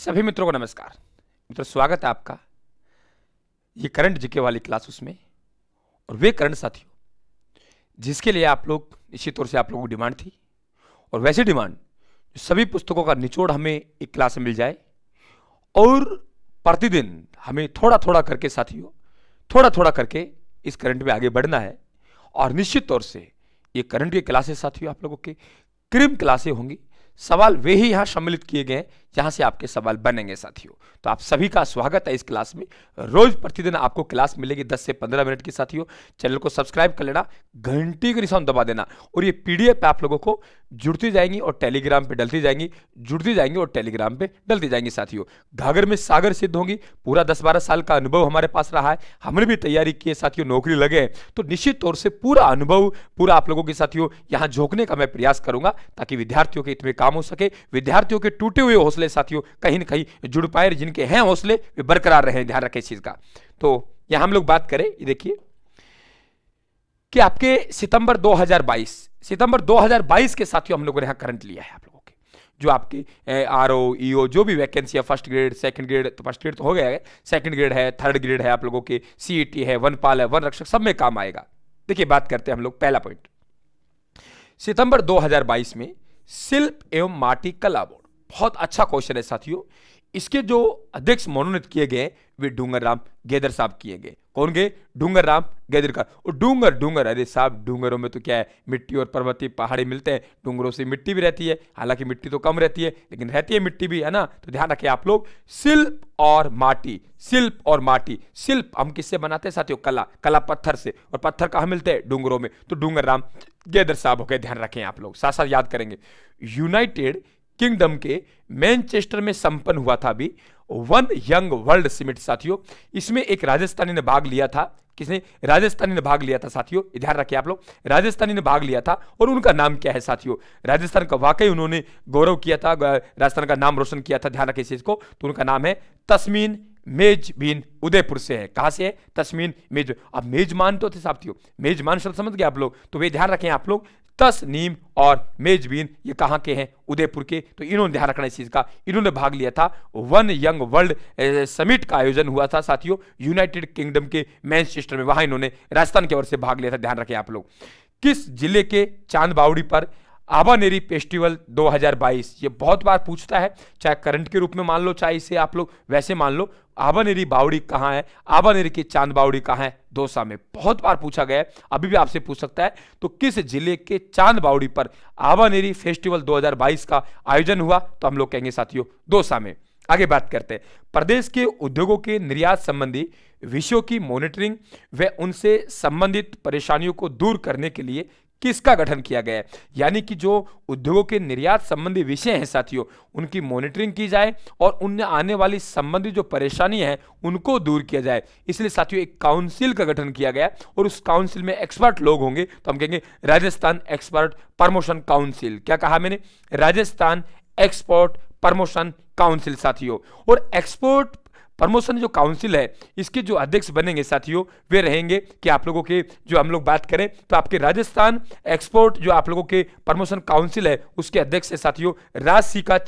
सभी मित्रों को नमस्कार मित्र स्वागत है आपका ये करंट जीके वाली क्लास उसमें और वे करंट साथियों जिसके लिए आप लोग निश्चित तौर से आप लोगों की डिमांड थी और वैसी डिमांड जो सभी पुस्तकों का निचोड़ हमें एक क्लास में मिल जाए और प्रतिदिन हमें थोड़ा थोड़ा करके साथियों थोड़ा थोड़ा करके इस करंट में आगे बढ़ना है और निश्चित तौर से ये करंट की क्लासेस साथियों आप लोगों के क्रिम क्लासे होंगी सवाल वे ही यहाँ सम्मिलित किए गए जहां से आपके सवाल बनेंगे साथियों तो आप सभी का स्वागत है इस क्लास में रोज प्रतिदिन आपको क्लास मिलेगी 10 से 15 मिनट की साथियों चैनल को सब्सक्राइब कर लेना घंटी के निशान दबा देना और ये पीडीएफ आप लोगों को जुड़ती जाएंगी और टेलीग्राम पे डलती जाएंगी जुड़ती जाएंगी और टेलीग्राम पे डलती जाएंगी साथियों घाघर में सागर सिद्ध होंगी पूरा दस बारह साल का अनुभव हमारे पास रहा है हमने भी तैयारी की है साथियों नौकरी लगे तो निश्चित तौर से पूरा अनुभव पूरा आप लोगों के साथियों यहाँ झोंकने का मैं प्रयास करूंगा ताकि विद्यार्थियों के इतने काम हो सके विद्यार्थियों के टूटे हुए हौसले हौसले साथियों कहीं ना कहीं जुड़ पाए जिनके हैं हौसले वे बरकरार रहे ध्यान रखें इस चीज़ का तो यहां हम लोग बात करें ये देखिए कि आपके सितंबर 2022 सितंबर 2022 के साथियों हम लोगों ने यहां करंट लिया है आप लोगों के जो आपके आर ओ ईओ जो भी वैकेंसी है फर्स्ट ग्रेड सेकंड ग्रेड तो फर्स्ट ग्रेड तो हो गया है सेकंड ग्रेड है थर्ड ग्रेड है आप लोगों के सीई e है वन पाल है वन रक्षक सब में काम आएगा देखिए बात करते हैं हम लोग पहला पॉइंट सितंबर 2022 में शिल्प एवं माटी कला बोर्ड बहुत अच्छा क्वेश्चन है साथियों इसके जो अध्यक्ष मनोनीत किए गए वे डूंगर राम गेदर साहब किए गए कौन गए डूंगर राम का और डूंगर डूंगर अरे साहब डूंगरों में तो क्या है मिट्टी और पर्वतीय पहाड़ी मिलते हैं डूंगरों से मिट्टी भी रहती है हालांकि मिट्टी तो कम रहती है लेकिन रहती है मिट्टी भी है ना तो ध्यान रखें आप लोग शिल्प और माटी शिल्प और माटी शिल्प हम किससे बनाते हैं साथियों कला कला पत्थर से और पत्थर कहाँ मिलते हैं डूंगरों में तो डूंगर राम गेदर साहब हो गए ध्यान रखें आप लोग साथ साथ याद करेंगे यूनाइटेड किंगडम के मैनचेस्टर में संपन्न हुआ था अभी वन यंग वर्ल्ड समिट साथियों इसमें एक राजस्थानी ने भाग लिया था किसने राजस्थानी ने भाग लिया था साथियों ध्यान रखिए आप लोग राजस्थानी ने भाग लिया था और उनका नाम क्या है साथियों राजस्थान का वाकई उन्होंने गौरव किया था राजस्थान का नाम रोशन किया था ध्यान रखिए इस चीज को तो उनका नाम है तस्मीन मेज बीन उदयपुर से है कहां से है तस्मीन मेज अब मेजमान तो थे साथियों मेजमान शब्द समझ गए आप लोग तो वे ध्यान रखें आप लोग तस नीम और मेजबीन ये कहाँ के हैं उदयपुर के तो इन्होंने ध्यान रखना इस चीज़ का इन्होंने भाग लिया था वन यंग वर्ल्ड समिट का आयोजन हुआ था साथियों यूनाइटेड किंगडम के मैनचेस्टर में वहाँ इन्होंने राजस्थान की ओर से भाग लिया था ध्यान रखें आप लोग किस जिले के चांद बावड़ी पर आबानेरी फेस्टिवल 2022 ये बहुत बार पूछता है चाहे करंट के रूप में मान लो चाहे इसे आप लोग वैसे मान लो आबानेरी बावड़ी कहाँ है आबानेरी की चांद बावड़ी कहाँ है दोसा में बहुत बार पूछा गया है अभी भी आपसे पूछ सकता है तो किस जिले के चांद बावड़ी पर आबानेरी फेस्टिवल 2022 का आयोजन हुआ तो हम लोग कहेंगे साथियों दोसा में आगे बात करते हैं प्रदेश के उद्योगों के निर्यात संबंधी विषयों की मॉनिटरिंग व उनसे संबंधित परेशानियों को दूर करने के लिए किसका गठन किया गया है यानी कि जो उद्योगों के निर्यात संबंधी विषय हैं साथियों उनकी मॉनिटरिंग की जाए और उनमें आने वाली संबंधी जो परेशानी है उनको दूर किया जाए इसलिए साथियों एक काउंसिल का गठन किया गया और उस काउंसिल में एक्सपर्ट लोग होंगे तो हम कहेंगे राजस्थान एक्सपर्ट प्रमोशन काउंसिल क्या कहा मैंने राजस्थान एक्सपोर्ट प्रमोशन काउंसिल साथियों और एक्सपोर्ट प्रमोशन जो काउंसिल है इसके जो अध्यक्ष बनेंगे साथियों वे रहेंगे कि आप लोगों के जो हम लोग बात करें तो आपके राजस्थान एक्सपोर्ट जो आप लोगों के प्रमोशन काउंसिल है उसके अध्यक्ष है साथियों राज का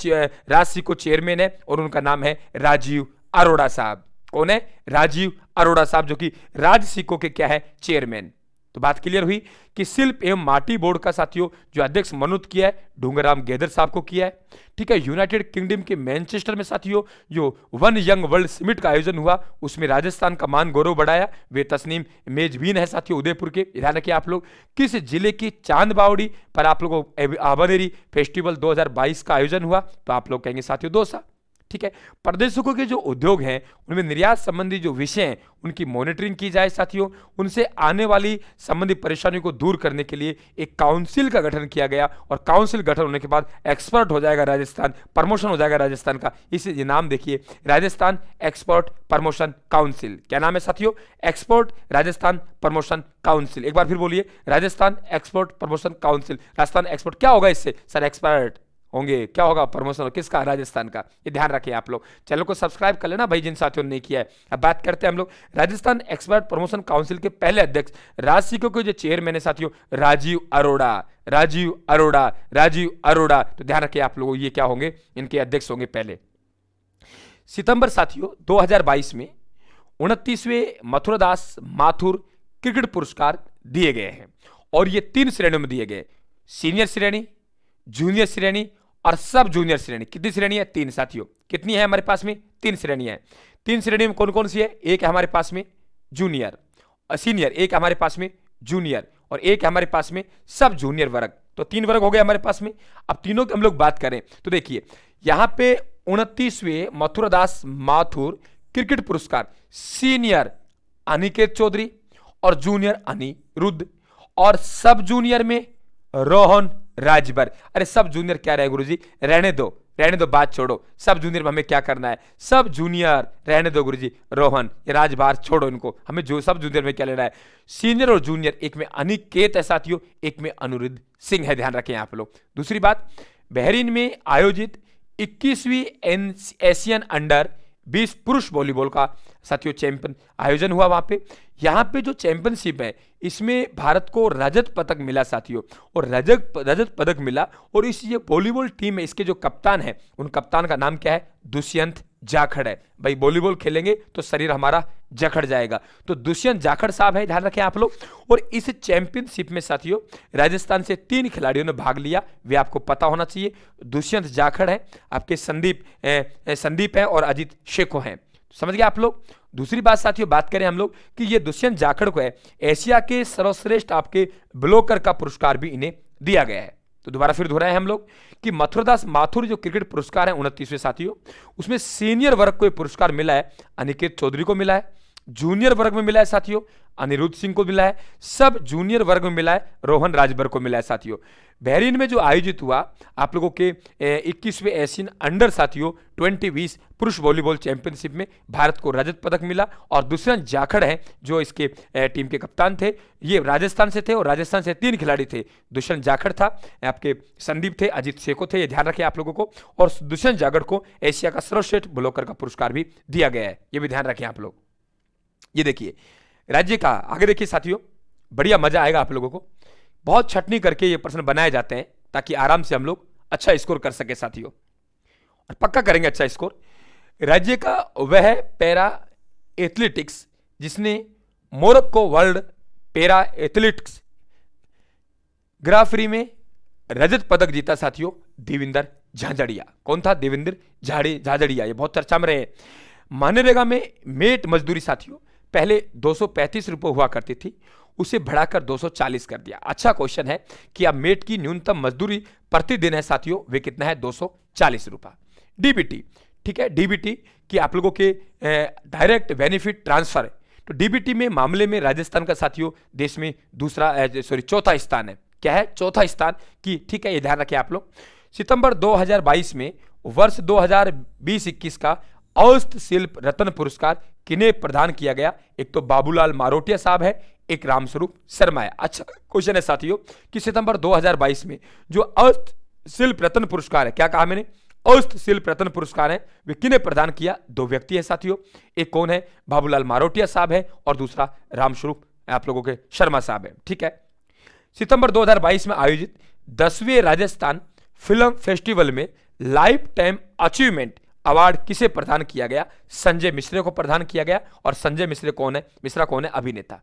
राज को चेयरमैन है और उनका नाम है राजीव अरोड़ा साहब कौन है राजीव अरोड़ा साहब जो कि राज सिक्को के क्या है चेयरमैन तो बात क्लियर हुई कि शिल्प एवं माटी बोर्ड का साथियों जो अध्यक्ष मनोज किया है डूंगराम गेदर साहब को किया है ठीक है यूनाइटेड किंगडम के मैनचेस्टर में साथियों जो वन यंग वर्ल्ड समिट का आयोजन हुआ उसमें राजस्थान का मान गौरव बढ़ाया वे तस्नीम मेजबीन है साथियों उदयपुर के ध्यान रखिए आप लोग किस जिले की चांद बावड़ी पर आप लोगों आबनेरी फेस्टिवल दो का आयोजन हुआ तो आप लोग कहेंगे साथियों दोसा ठीक है प्रदेशों के जो उद्योग हैं उनमें निर्यात संबंधी जो विषय हैं उनकी मॉनिटरिंग की जाए साथियों उनसे आने वाली संबंधी परेशानियों को दूर करने के लिए एक काउंसिल का गठन किया गया और काउंसिल गठन होने के बाद एक्सपर्ट हो जाएगा राजस्थान प्रमोशन हो जाएगा राजस्थान का इसे नाम देखिए राजस्थान एक्सपर्ट प्रमोशन काउंसिल क्या नाम है साथियों एक्सपर्ट राजस्थान प्रमोशन काउंसिल एक बार फिर बोलिए Rajasthan expert promotion council Rajasthan expert क्या होगा इससे सर एक्सपर्ट होंगे क्या होगा प्रमोशन किसका राजस्थान का ये ध्यान रखें आप लोग चैनल को सब्सक्राइब कर लेना भाई जिन साथियों ने किया है अब बात करते हैं हम लोग राजस्थान एक्सपर्ट प्रमोशन काउंसिल के पहले अध्यक्ष राजसिकों के जो चेयरमैन है साथियों राजीव अरोड़ा राजीव अरोड़ा राजीव अरोड़ा तो ध्यान रखिए आप लोगों ये क्या होंगे इनके अध्यक्ष होंगे पहले सितंबर साथियों 2022 में उनतीसवें मथुरदास माथुर क्रिकेट पुरस्कार दिए गए हैं और ये तीन श्रेणियों में दिए गए सीनियर श्रेणी जूनियर श्रेणी और सब जूनियर श्रेणी कितनी श्रेणी है तीन साथियों कितनी है हमारे पास में तीन श्रेणी है तीन श्रेणी में कौन कौन सी है एक है हमारे पास में जूनियर सीनियर एक हमारे पास में जूनियर और एक हमारे पास में सब जूनियर वर्ग तो तीन वर्ग हो गए हमारे पास में अब तीनों की हम लोग बात करें तो देखिए यहां पे उनतीसवें मथुरदास माथुर क्रिकेट पुरस्कार सीनियर अनिकेत चौधरी और जूनियर अनिरुद्ध और सब जूनियर में रोहन राजभर अरे सब जूनियर क्या रहे गुरुजी रहने दो रहने दो बात छोड़ो सब जूनियर हमें क्या करना है सब जूनियर रहने दो गुरुजी रोहन ये राजभार छोड़ो इनको हमें जो सब जूनियर में क्या लेना है सीनियर और जूनियर एक में अनिकेत है साथियों एक में अनुरुद्ध सिंह है ध्यान रखें आप लोग दूसरी बात बहरीन में आयोजित इक्कीसवीं एशियन अंडर बीस पुरुष वॉलीबॉल का साथियों चैंपियन आयोजन हुआ वहाँ पे यहाँ पे जो चैंपियनशिप है इसमें भारत को रजत पदक मिला साथियों और रजत रजत पदक मिला और इस ये वॉलीबॉल टीम है इसके जो कप्तान है उन कप्तान का नाम क्या है दुष्यंत जाखड़ है भाई वॉलीबॉल खेलेंगे तो शरीर हमारा जखड़ जाएगा तो दुष्यंत जाखड़ साहब है ध्यान रखें आप लोग और इस चैंपियनशिप में साथियों राजस्थान से तीन खिलाड़ियों ने भाग लिया वे आपको पता होना चाहिए दुष्यंत जाखड़ है आपके संदीप ए, ए, संदीप है और अजित शेखो हैं समझ गए आप लोग दूसरी बात साथियों बात करें हम लोग कि ये दुष्यंत जाखड़ को है एशिया के सर्वश्रेष्ठ आपके ब्लोकर का पुरस्कार भी इन्हें दिया गया है तो दोबारा फिर दोहराए हम लोग कि मथुरदास माथुर जो क्रिकेट पुरस्कार है उनतीसवें साथियों उसमें सीनियर वर्ग को पुरस्कार मिला है अनिकेत चौधरी को मिला है जूनियर वर्ग में मिला है साथियों अनिरुद्ध सिंह को मिला है सब जूनियर वर्ग में मिला है रोहन राजभर को मिला है साथियों बहरीन में जो आयोजित हुआ आप लोगों के इक्कीसवें एशियन अंडर साथियों ट्वेंटी बीस पुरुष वॉलीबॉल चैंपियनशिप में भारत को रजत पदक मिला और दूसरा जाखड़ है जो इसके टीम के कप्तान थे ये राजस्थान से थे और राजस्थान से तीन खिलाड़ी थे दुष्यंत जाखड़ था आपके संदीप थे अजित शेखो थे ये ध्यान रखें आप लोगों को और दुष्यंत जागड़ को एशिया का सर्वश्रेष्ठ ब्लॉकर का पुरस्कार भी दिया गया है ये भी ध्यान रखें आप लोग ये देखिए राज्य का आगे देखिए साथियों बढ़िया मजा आएगा आप लोगों को बहुत छटनी करके ये प्रश्न बनाए जाते हैं ताकि आराम से हम लोग अच्छा स्कोर कर सके साथियों और पक्का करेंगे अच्छा स्कोर राज्य का वह पैरा एथलेटिक्स जिसने मोरक्को वर्ल्ड पैरा एथलेटिक्स ग्राफरी में रजत पदक जीता साथियों देविंदर झांझड़िया कौन था देविंदर झाड़ी झाझड़िया ये बहुत चर्चा में रहे मानरेगा में मेट मजदूरी साथियों पहले 235 रुपए हुआ करती थी उसे बढ़ाकर 240 कर दिया अच्छा क्वेश्चन है कि अब मेट की न्यूनतम मजदूरी प्रतिदिन है साथियों वे कितना है 240 सौ डीबीटी ठीक है डीबीटी कि आप लोगों के डायरेक्ट बेनिफिट ट्रांसफर तो डीबीटी में मामले में राजस्थान का साथियों देश में दूसरा सॉरी चौथा स्थान है क्या है चौथा स्थान की ठीक है ये ध्यान रखें आप लोग सितंबर 2022 में वर्ष 2020-21 का औस्त शिल्प रत्न पुरस्कार किन्हें प्रदान किया गया एक तो बाबूलाल मारोटिया साहब है एक रामस्वरूप शर्मा है अच्छा क्वेश्चन है साथियों कि सितंबर 2022 में जो अस्त शिल्प रत्न पुरस्कार है क्या कहा मैंने औस्त शिल्प रत्न पुरस्कार है वे किन्हें प्रदान किया दो व्यक्ति है साथियों एक कौन है बाबूलाल मारोटिया साहब है और दूसरा रामस्वरूप आप लोगों के शर्मा साहब है ठीक है सितंबर 2022 में आयोजित दसवें राजस्थान फिल्म फेस्टिवल में लाइफ टाइम अचीवमेंट अवार्ड किसे प्रदान किया गया संजय मिश्रे को प्रदान किया गया और संजय मिश्रे कौन है मिश्रा कौन है अभिनेता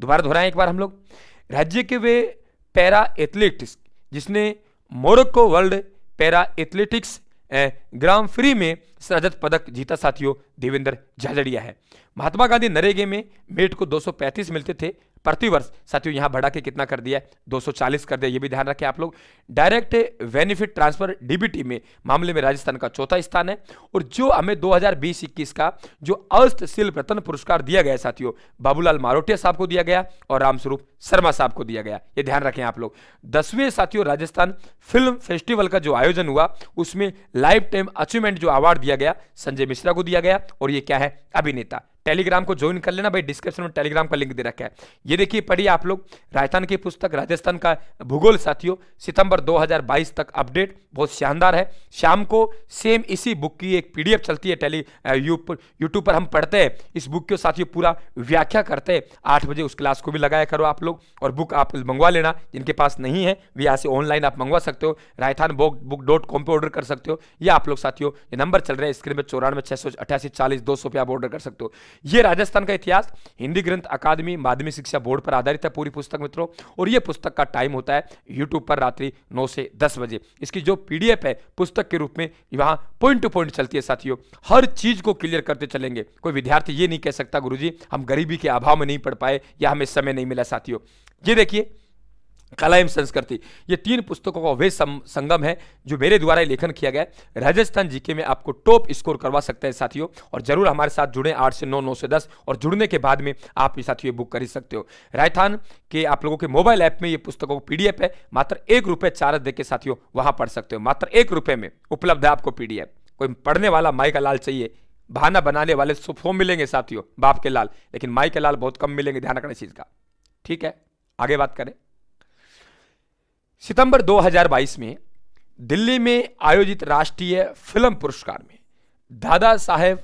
दोबारा दोहराए एक बार हम लोग राज्य के वे पैरा एथलेटिक्स जिसने मोरक्को वर्ल्ड पैरा एथलेटिक्स ग्राम फ्री में रजत पदक जीता साथियों देवेंद्र झाझड़िया है महात्मा गांधी नरेगे में मेट को 235 मिलते थे प्रतिवर्ष साथियों यहां बढ़ा के कितना कर दिया सौ 240 कर दिया ये भी ध्यान रखें आप लोग डायरेक्ट बेनिफिट ट्रांसफर डीबीटी में मामले में राजस्थान का चौथा स्थान है और जो हमें बीस इक्कीस का जो अस्त शिल्प रत्न पुरस्कार दिया गया साथियों बाबूलाल मारोटिया साहब को दिया गया और रामस्वरूप शर्मा साहब को दिया गया ये ध्यान रखें आप लोग दसवें साथियों राजस्थान फिल्म फेस्टिवल का जो आयोजन हुआ उसमें लाइफ टाइम अचीवमेंट जो अवार्ड दिया गया संजय मिश्रा को दिया गया और ये क्या है अभिनेता टेलीग्राम को ज्वाइन कर लेना भाई डिस्क्रिप्शन में टेलीग्राम का लिंक दे रखा है ये देखिए पढ़िए आप लोग राजस्थान की पुस्तक राजस्थान का भूगोल साथियों सितंबर 2022 तक अपडेट बहुत शानदार है शाम को सेम इसी बुक की एक पीडीएफ चलती है टेली यूट्यूब पर हम पढ़ते हैं इस बुक के साथियों पूरा व्याख्या करते हैं आठ बजे उस क्लास को भी लगाया करो आप लोग और बुक आप मंगवा लेना जिनके पास नहीं है वे यहाँ से ऑनलाइन आप मंगवा सकते हो राजस्थान बुक डॉट कॉम पर ऑर्डर कर सकते हो या आप लोग साथियों ये नंबर चल रहे हैं स्क्रीन पर चौरानवे छः सौ अट्ठासी चालीस दो सौ पे आप ऑर्डर कर सकते हो ये राजस्थान का इतिहास हिंदी ग्रंथ अकादमी माध्यमिक शिक्षा बोर्ड पर आधारित है पूरी पुस्तक मित्रों और ये पुस्तक का टाइम होता है यूट्यूब पर रात्रि नौ से दस बजे इसकी जो पीडीएफ है पुस्तक के रूप में वहाँ पॉइंट टू पॉइंट चलती है साथियों हर चीज को क्लियर करते चलेंगे कोई विद्यार्थी ये नहीं कह सकता गुरु हम गरीबी के अभाव में नहीं पढ़ पाए या हमें समय नहीं मिला साथियों ये देखिए कला एवं संस्कृति ये तीन पुस्तकों का वे संगम है जो मेरे द्वारा लेखन किया गया है राजस्थान जीके में आपको टॉप स्कोर करवा सकते हैं साथियों और जरूर हमारे साथ जुड़े आठ से नौ नौ से दस और जुड़ने के बाद में आप ये साथियों बुक खरीद सकते हो राजस्थान के आप लोगों के मोबाइल ऐप में ये पुस्तकों को पीडीएफ है मात्र एक रुपये चार्ज दे के साथियों वहां पढ़ सकते हो मात्र एक रुपये में उपलब्ध है आपको पीडीएफ कोई पढ़ने वाला माई का लाल चाहिए बहाना बनाने वाले सुफो मिलेंगे साथियों बाप के लाल लेकिन माई के लाल बहुत कम मिलेंगे ध्यान रखना इस चीज़ का ठीक है आगे बात करें सितंबर 2022 में दिल्ली में आयोजित राष्ट्रीय फिल्म पुरस्कार में दादा साहेब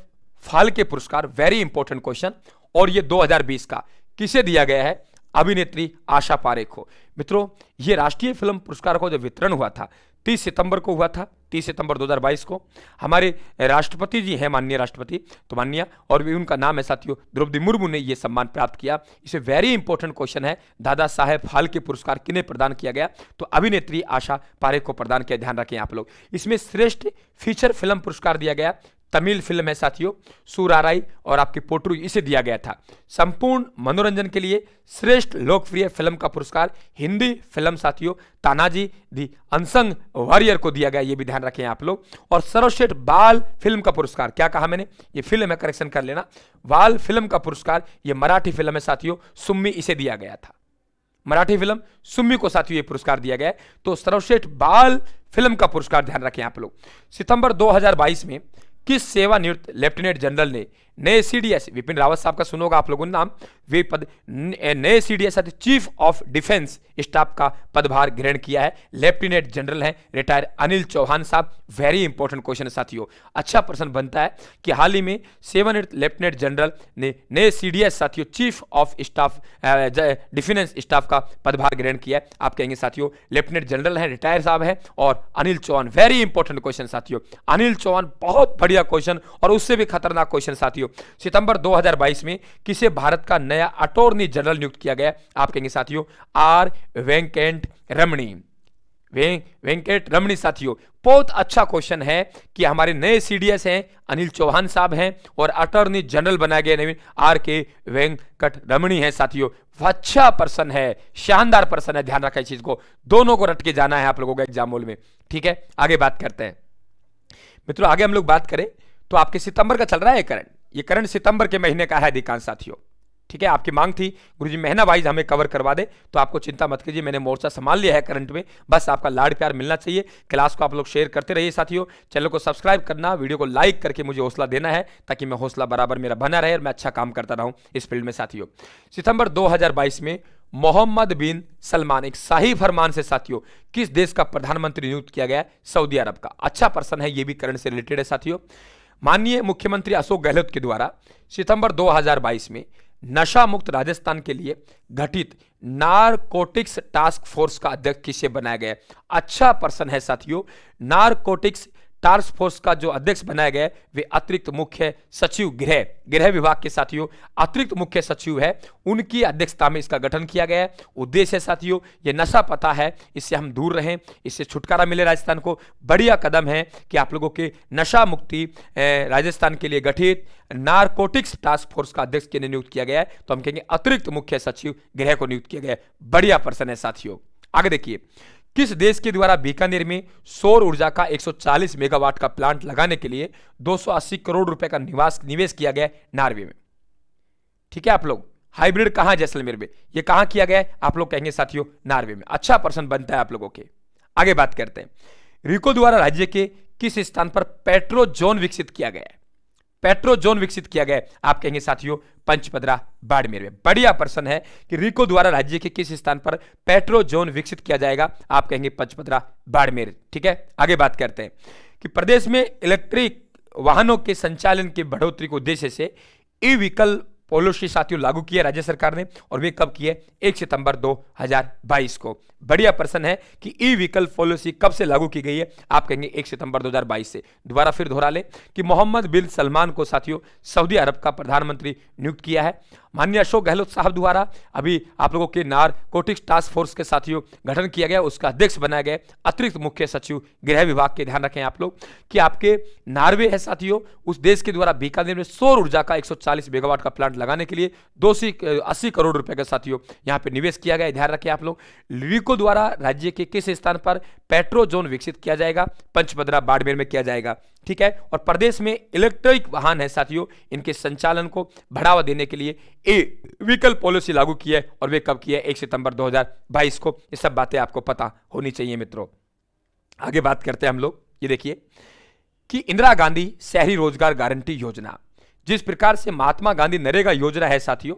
फाल्के पुरस्कार वेरी इंपॉर्टेंट क्वेश्चन और ये 2020 का किसे दिया गया है अभिनेत्री आशा पारेख को मित्रों ये राष्ट्रीय फिल्म पुरस्कार को जो वितरण हुआ था 30 सितंबर को हुआ था तीस सितंबर 2022 को हमारे राष्ट्रपति जी हैं माननीय राष्ट्रपति तो माननीय और भी उनका नाम है साथियों द्रौपदी मुर्मू ने यह सम्मान प्राप्त किया इसे वेरी इंपॉर्टेंट क्वेश्चन है दादा साहेब फाल के पुरस्कार किन्हें प्रदान किया गया तो अभिनेत्री आशा पारे को प्रदान किया ध्यान रखें आप लोग इसमें श्रेष्ठ फीचर फिल्म पुरस्कार दिया गया तमिल फिल्म है साथियों सूराराई और आपकी पोटरू इसे दिया गया था संपूर्ण मनोरंजन के लिए श्रेष्ठ लोकप्रिय फिल्म का पुरस्कार हिंदी फिल्म साथियों तानाजी दी अनसंग वॉरियर को दिया गया ये भी ध्यान रखें आप लोग और सर्वश्रेष्ठ बाल फिल्म का पुरस्कार क्या कहा मैंने ये फिल्म है करेक्शन कर लेना बाल फिल्म का पुरस्कार ये मराठी फिल्म है साथियों सुम्मी इसे दिया गया था मराठी फिल्म सुम्मी को साथियों ये पुरस्कार दिया गया तो सर्वश्रेष्ठ बाल फिल्म का पुरस्कार ध्यान रखें आप लोग सितंबर 2022 में किस सेवानिवृत्त लेफ्टिनेंट जनरल ने नए सीडीएस विपिन रावत साहब का सुनोगा आप लोगों ने नाम वे पद नए CDS chief of defence staff का पदभार ग्रहण किया है लेफ्टिनेंट जनरल हैं रिटायर अनिल चौहान साहब वेरी इंपॉर्टेंट क्वेश्चन साथियों अच्छा प्रश्न बनता है कि हाल ही में सेवन लेफ्टिनेंट जनरल ने नए सीडीएस साथियों chief of staff defence staff का पदभार ग्रहण किया है आप कहेंगे साथियों लेफ्टिनेंट जनरल हैं रिटायर साहब हैं और Anil Chauhan very important question साथियों अनिल चौहान बहुत बढ़िया क्वेश्चन और उससे भी खतरनाक क्वेश्चन साथियों साथियों सितंबर 2022 में किसे भारत का नया अटोर्नी जनरल नियुक्त किया गया आप कहेंगे साथियों आर वेंकेंट रमणी वेंकेट रमणी साथियों बहुत अच्छा क्वेश्चन है कि हमारे नए सीडीएस हैं अनिल चौहान साहब हैं और अटॉर्नी जनरल बनाए गए नवीन आर के वेंकट रमणी हैं साथियों अच्छा पर्सन है शानदार पर्सन है ध्यान रखा इस चीज को दोनों को रट के जाना है आप लोगों का एग्जाम में ठीक है आगे बात करते हैं मित्रों आगे हम लोग बात करें तो आपके सितंबर का चल रहा है करंट ये करंट सितंबर के महीने का है अधिकांश साथियों ठीक है आपकी मांग थी गुरु जी महीना वाइज हमें कवर करवा दे तो आपको चिंता मत कीजिए मैंने मोर्चा संभाल लिया है करंट में बस आपका लाड प्यार मिलना चाहिए क्लास को आप लोग शेयर करते रहिए साथियों चैनल को सब्सक्राइब करना वीडियो को लाइक करके मुझे हौसला देना है ताकि मैं हौसला बराबर मेरा बना रहे और मैं अच्छा काम करता रहूँ इस फील्ड में साथियों सितंबर दो में मोहम्मद बिन सलमान एक शाही फरमान से साथियों किस देश का प्रधानमंत्री नियुक्त किया गया सऊदी अरब का अच्छा पर्सन है ये भी करंट से रिलेटेड है साथियों माननीय मुख्यमंत्री अशोक गहलोत के द्वारा सितंबर 2022 में नशा मुक्त राजस्थान के लिए गठित नारकोटिक्स टास्क फोर्स का अध्यक्ष किसे बनाया गया अच्छा पर्सन है साथियों नारकोटिक्स टास्क फोर्स का जो अध्यक्ष बनाया गया वे अतिरिक्त मुख्य सचिव गृह गृह विभाग के साथियों अतिरिक्त मुख्य सचिव है उनकी अध्यक्षता में इसका गठन किया गया है उद्देश्य है साथियों ये नशा पता है इससे हम दूर रहें इससे छुटकारा मिले राजस्थान को बढ़िया कदम है कि आप लोगों के नशा मुक्ति राजस्थान के लिए गठित नारकोटिक्स टास्क फोर्स का अध्यक्ष के नियुक्त किया गया है तो हम कहेंगे अतिरिक्त मुख्य सचिव गृह को नियुक्त किया गया बढ़िया पर्सन है साथियों आगे देखिए किस देश के द्वारा बीकानेर में सौर ऊर्जा का 140 मेगावाट का प्लांट लगाने के लिए 280 करोड़ रुपए का निवास निवेश किया गया नार्वे में ठीक है आप लोग हाइब्रिड कहां जैसलमेर में यह कहा किया गया है आप लोग कहेंगे साथियों नार्वे में अच्छा प्रश्न बनता है आप लोगों के आगे बात करते हैं रिको द्वारा राज्य के किस स्थान पर पेट्रो जोन विकसित किया गया जोन विकसित किया गया आप कहेंगे साथियों पंचपदरा बाड़मेर में बढ़िया प्रश्न है कि रिको द्वारा राज्य के किस स्थान पर पेट्रो जोन विकसित किया जाएगा आप कहेंगे पंचपदरा बाड़मेर ठीक है आगे बात करते हैं कि प्रदेश में इलेक्ट्रिक वाहनों के संचालन के बढ़ोतरी के उद्देश्य से ई व्हीकल पॉलिसी साथियों लागू किया राज्य सरकार ने और वे कब किए एक सितंबर 2022 को बढ़िया प्रश्न है कि ई व्हीकल पॉलिसी कब से लागू की गई है आप कहेंगे एक सितंबर 2022 से दोबारा फिर दोहरा ले कि मोहम्मद बिन सलमान को साथियों सऊदी अरब का प्रधानमंत्री नियुक्त किया है माननीय अशोक गहलोत साहब द्वारा अभी आप लोगों के नारकोटिक्स टास्क फोर्स के साथियों गठन किया गया उसका अध्यक्ष बनाया गया अतिरिक्त मुख्य सचिव गृह विभाग के ध्यान रखें आप लोग कि आपके नार्वे है साथियों उस देश के द्वारा बीकानेर में सौर ऊर्जा का चालीस मेगावाट का प्लांट प्लांट लगाने के लिए दो सी अस्सी करोड़ रुपए का साथियों यहाँ पे निवेश किया गया ध्यान रखें आप लोग लिविको द्वारा राज्य के किस स्थान पर पेट्रो जोन विकसित किया जाएगा पंचभद्रा बाड़मेर में किया जाएगा ठीक है और प्रदेश में इलेक्ट्रिक वाहन है साथियों इनके संचालन को बढ़ावा देने के लिए ए व्हीकल पॉलिसी लागू की है और वे कब की है एक सितंबर दो को ये सब बातें आपको पता होनी चाहिए मित्रों आगे बात करते हैं हम लोग ये देखिए कि इंदिरा गांधी शहरी रोजगार गारंटी योजना जिस प्रकार से महात्मा गांधी नरेगा योजना है साथियों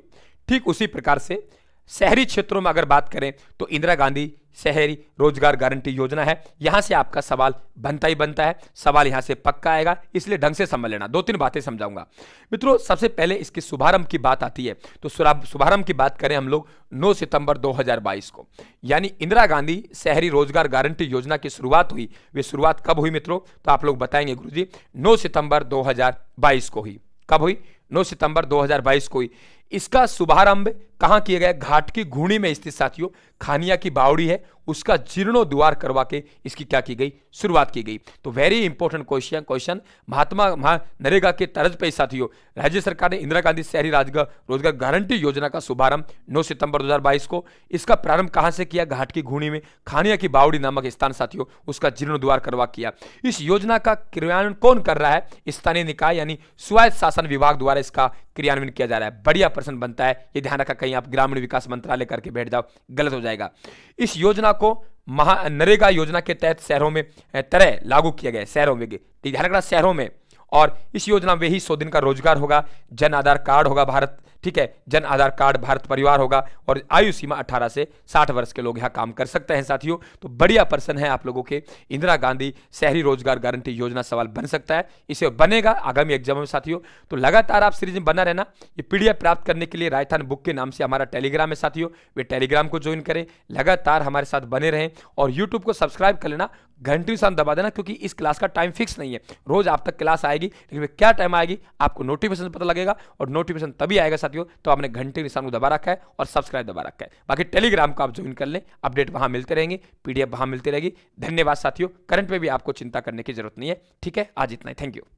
ठीक उसी प्रकार से शहरी क्षेत्रों में अगर बात करें तो इंदिरा गांधी शहरी रोजगार गारंटी योजना है यहां से आपका सवाल बनता ही बनता है सवाल यहां से पक्का आएगा इसलिए ढंग से समझ लेना दो तीन बातें समझाऊंगा मित्रों सबसे पहले इसके शुभारंभ की बात आती है तो शुभारंभ की बात करें हम लोग 9 सितंबर 2022 को यानी इंदिरा गांधी शहरी रोजगार गारंटी योजना की शुरुआत हुई वे शुरुआत कब हुई मित्रों तो आप लोग बताएंगे गुरु जी नौ सितंबर दो को हुई कब हुई नौ सितंबर 2022 को ही इसका शुभारंभ कहाँ किया गया घाट की घूणी में स्थित साथियों खानिया की बावड़ी है उसका जीर्णो द्वार करवा के इसकी क्या की गई शुरुआत की गई तो very important question question Mahatma Maha NREGA के तर्ज पर साथियों राज्य सरकार ने इंदिरा गांधी शहरी राजगार रोजगार गारंटी योजना का शुभारंभ नौ सितंबर दो को इसका प्रारंभ कहाँ से किया घाट की घूणी में खानिया की बावड़ी नामक स्थान साथियों उसका जीर्णो द्वार करवा किया इस योजना का क्रियान्वयन कौन कर रहा है स्थानीय निकाय यानी स्वायत्त शासन विभाग द्वारा द्वारा इसका क्रियान्वयन किया जा रहा है बढ़िया प्रश्न बनता है ये ध्यान रखा कहीं आप ग्रामीण विकास मंत्रालय करके बैठ जाओ गलत हो जाएगा इस योजना को महा नरेगा योजना के तहत शहरों में तरह लागू किया गया शहरों में तो ध्यान रखना शहरों में और इस योजना में ही सौ दिन का रोजगार होगा जन आधार कार्ड होगा भारत ठीक है जन आधार कार्ड भारत परिवार होगा और आयु सीमा 18 से 60 वर्ष के लोग यहाँ काम कर सकते हैं साथियों तो बढ़िया पर्सन है आप लोगों के इंदिरा गांधी शहरी रोजगार गारंटी योजना सवाल बन सकता है इसे बनेगा आगामी एग्जाम में साथियों तो लगातार आप सीरीज में बना रहना ये पीडीएफ प्राप्त करने के लिए राजस्थान बुक के नाम से हमारा टेलीग्राम है साथियों वे टेलीग्राम को ज्वाइन करें लगातार हमारे साथ बने रहें और यूट्यूब को सब्सक्राइब कर लेना घंटी साथ दबा देना क्योंकि इस क्लास का टाइम फिक्स नहीं है रोज आप तक क्लास आएगी लेकिन क्या टाइम आएगी आपको नोटिफिकेशन पता लगेगा और नोटिफिकेशन तभी आएगा साथियों तो आपने घंटे निशान को दबा रखा है और सब्सक्राइब दबा रखा है बाकी टेलीग्राम को आप ज्वाइन कर लें अपडेट वहां मिलते रहेंगे पीडीएफ वहां मिलती रहेगी धन्यवाद साथियों करंट में भी आपको चिंता करने की जरूरत नहीं है ठीक है आज इतना ही थैंक यू